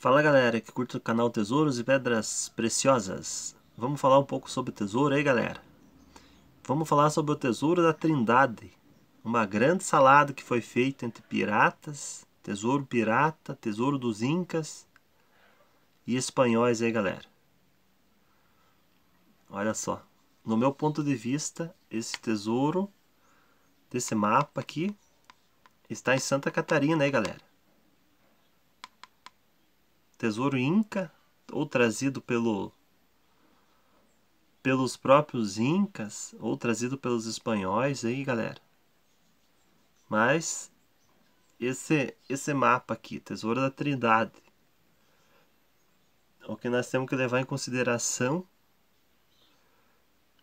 Fala galera que curte o canal Tesouros e Pedras Preciosas. Vamos falar um pouco sobre o tesouro aí galera. Vamos falar sobre o tesouro da Trindade. Uma grande salada que foi feita entre piratas, tesouro pirata, tesouro dos incas e espanhóis aí galera. Olha só. No meu ponto de vista, esse tesouro desse mapa aqui está em Santa Catarina aí galera tesouro inca ou trazido pelo pelos próprios incas ou trazido pelos espanhóis aí, galera. Mas esse esse mapa aqui, Tesouro da Trindade, é o que nós temos que levar em consideração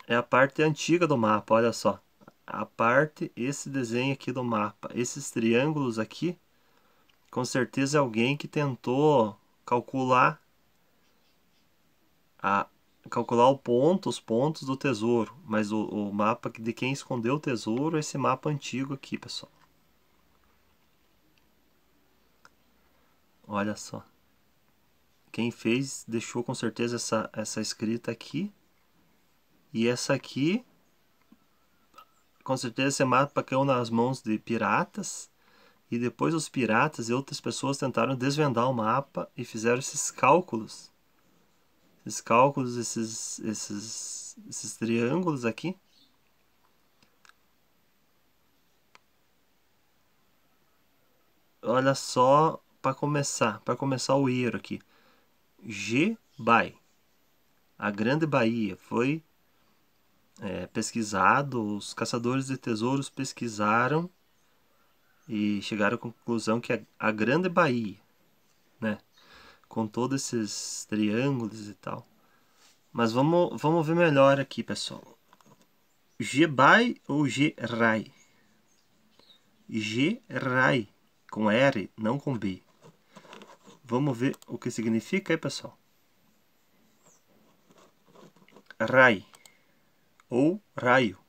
é a parte antiga do mapa, olha só. A parte, esse desenho aqui do mapa, esses triângulos aqui, com certeza é alguém que tentou calcular a calcular o ponto, os pontos do tesouro, mas o, o mapa de quem escondeu o tesouro é esse mapa antigo aqui, pessoal. Olha só. Quem fez deixou com certeza essa, essa escrita aqui. E essa aqui, com certeza esse mapa caiu nas mãos de piratas. E depois os piratas e outras pessoas tentaram desvendar o mapa e fizeram esses cálculos. Esses cálculos, esses, esses, esses triângulos aqui. Olha só para começar, para começar o erro aqui. G. Bay, a Grande Bahia, foi é, pesquisado, os caçadores de tesouros pesquisaram e chegaram à conclusão que a, a Grande Bahia, né? Com todos esses triângulos e tal. Mas vamos, vamos ver melhor aqui, pessoal. Gebai ou Gerai? Gerai, com R, não com B. Vamos ver o que significa aí, pessoal. Rai ou raio.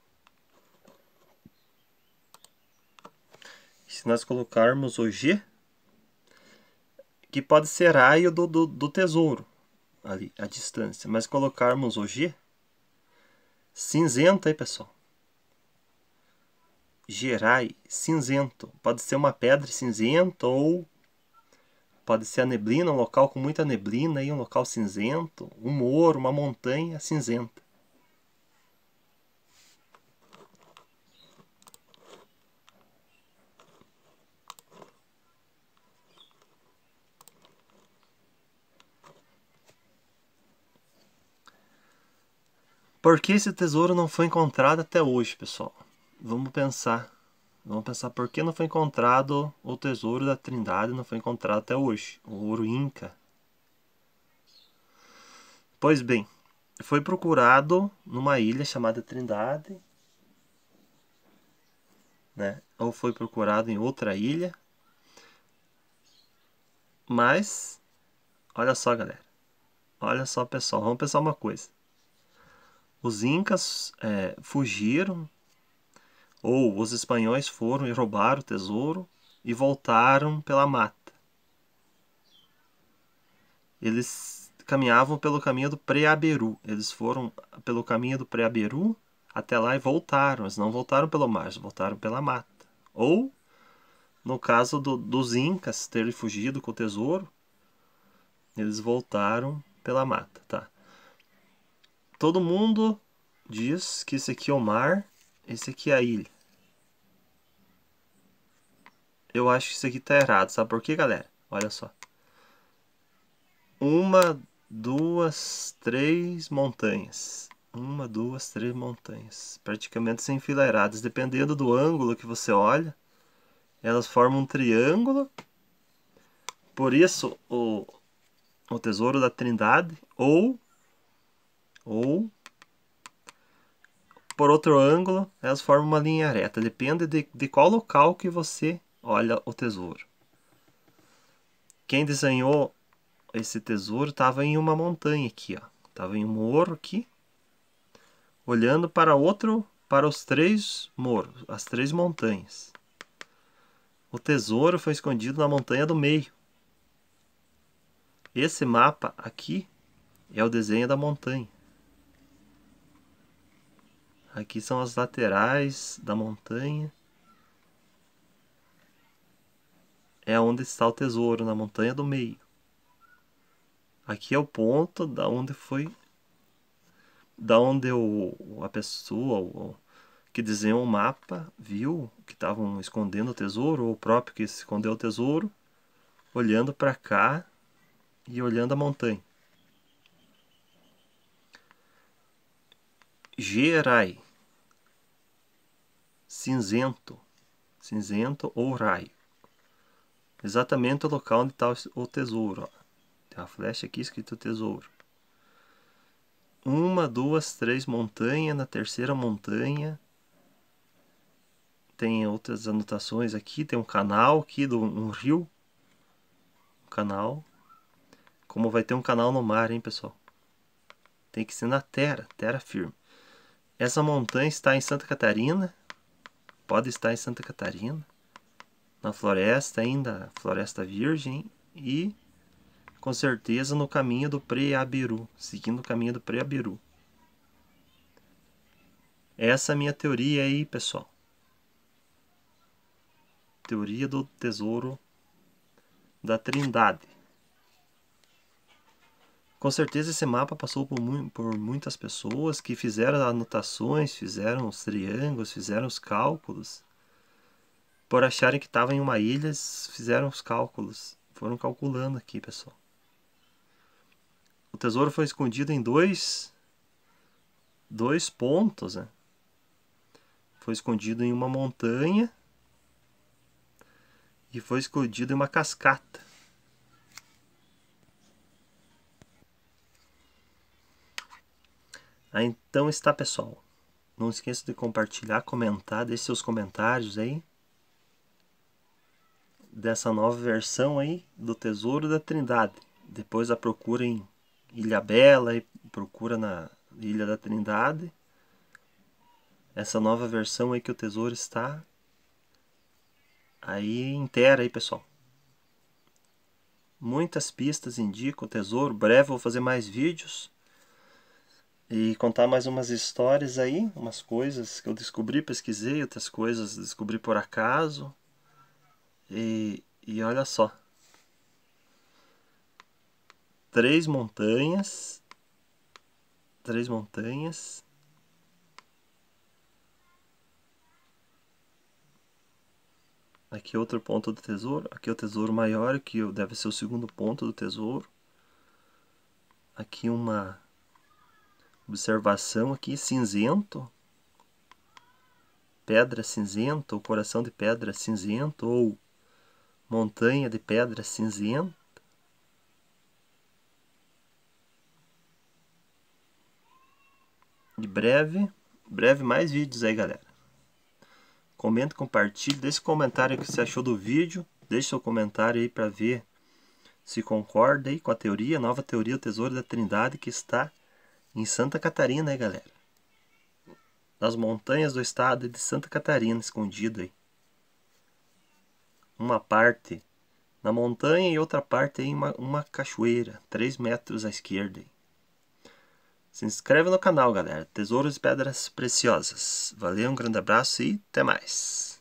se nós colocarmos o G, que pode ser raio o do, do, do tesouro, ali, a distância. Mas colocarmos o G, cinzento aí, pessoal. Gerai, cinzento. Pode ser uma pedra cinzenta ou pode ser a neblina, um local com muita neblina, aí, um local cinzento, um morro, uma montanha cinzenta. Por que esse tesouro não foi encontrado até hoje, pessoal? Vamos pensar. Vamos pensar por que não foi encontrado o tesouro da Trindade, não foi encontrado até hoje, o ouro Inca. Pois bem, foi procurado numa ilha chamada Trindade, né? Ou foi procurado em outra ilha. Mas, olha só, galera. Olha só, pessoal. Vamos pensar uma coisa os incas é, fugiram, ou os espanhóis foram e roubaram o tesouro e voltaram pela mata. Eles caminhavam pelo caminho do Preaberu. Eles foram pelo caminho do Preaberu até lá e voltaram. Eles não voltaram pelo mar, eles voltaram pela mata. Ou, no caso do, dos incas terem fugido com o tesouro, eles voltaram pela mata, tá? todo mundo diz que esse aqui é o mar, esse aqui é a ilha. Eu acho que isso aqui tá errado, sabe por quê, galera? Olha só. Uma, duas, três montanhas. Uma, duas, três montanhas. Praticamente sem fileiradas. Dependendo do ângulo que você olha, elas formam um triângulo. Por isso, o, o Tesouro da Trindade, ou ou por outro ângulo, elas formam uma linha reta. Depende de, de qual local que você olha o tesouro. Quem desenhou esse tesouro estava em uma montanha aqui, ó. Estava em um morro aqui, olhando para outro, para os três morros, as três montanhas. O tesouro foi escondido na montanha do meio. Esse mapa aqui é o desenho da montanha. Aqui são as laterais da montanha. É onde está o tesouro, na montanha do meio. Aqui é o ponto da onde foi da onde o, a pessoa o, que desenhou o mapa viu que estavam escondendo o tesouro, ou o próprio que escondeu o tesouro, olhando para cá e olhando a montanha. Gerai cinzento, cinzento ou raio. Exatamente o local onde está o tesouro. Ó. Tem uma flecha aqui escrito tesouro. Uma, duas, três montanhas. Na terceira montanha tem outras anotações aqui. Tem um canal aqui, do, um rio. Um canal. Como vai ter um canal no mar, hein, pessoal? Tem que ser na terra, terra firme. Essa montanha está em Santa Catarina, pode estar em Santa Catarina, na floresta ainda, Floresta Virgem, e com certeza no caminho do Preabiru, seguindo o caminho do Preabiru. Essa é a minha teoria aí, pessoal. Teoria do Tesouro da Trindade com certeza esse mapa passou por, mu por, muitas pessoas que fizeram anotações, fizeram os triângulos, fizeram os cálculos. Por acharem que estava em uma ilha, fizeram os cálculos. Foram calculando aqui, pessoal. O tesouro foi escondido em dois, dois pontos. Né? Foi escondido em uma montanha e foi escondido em uma cascata. Ah, então está, pessoal. Não esqueça de compartilhar, comentar, deixe seus comentários aí. Dessa nova versão aí do Tesouro da Trindade. Depois a procura em Ilha Bela e procura na Ilha da Trindade. Essa nova versão aí que o Tesouro está aí inteira aí, pessoal. Muitas pistas indicam o Tesouro. Breve vou fazer mais vídeos e contar mais umas histórias aí, umas coisas que eu descobri, pesquisei, outras coisas descobri por acaso. E, e olha só. Três montanhas. Três montanhas. Aqui outro ponto do tesouro. Aqui é o tesouro maior, que deve ser o segundo ponto do tesouro. Aqui uma observação aqui, cinzento, pedra cinzenta, ou coração de pedra cinzento, ou montanha de pedra cinzenta. E breve, breve mais vídeos aí, galera. Comenta, compartilhe, deixe comentário que você achou do vídeo, deixe seu comentário aí para ver se concorda aí com a teoria, a nova teoria, o Tesouro da Trindade, que está em Santa Catarina, né, galera? Nas montanhas do estado de Santa Catarina, escondido aí. Uma parte na montanha e outra parte em uma, uma cachoeira, 3 metros à esquerda. Aí. Se inscreve no canal, galera. Tesouros e Pedras Preciosas. Valeu, um grande abraço e até mais.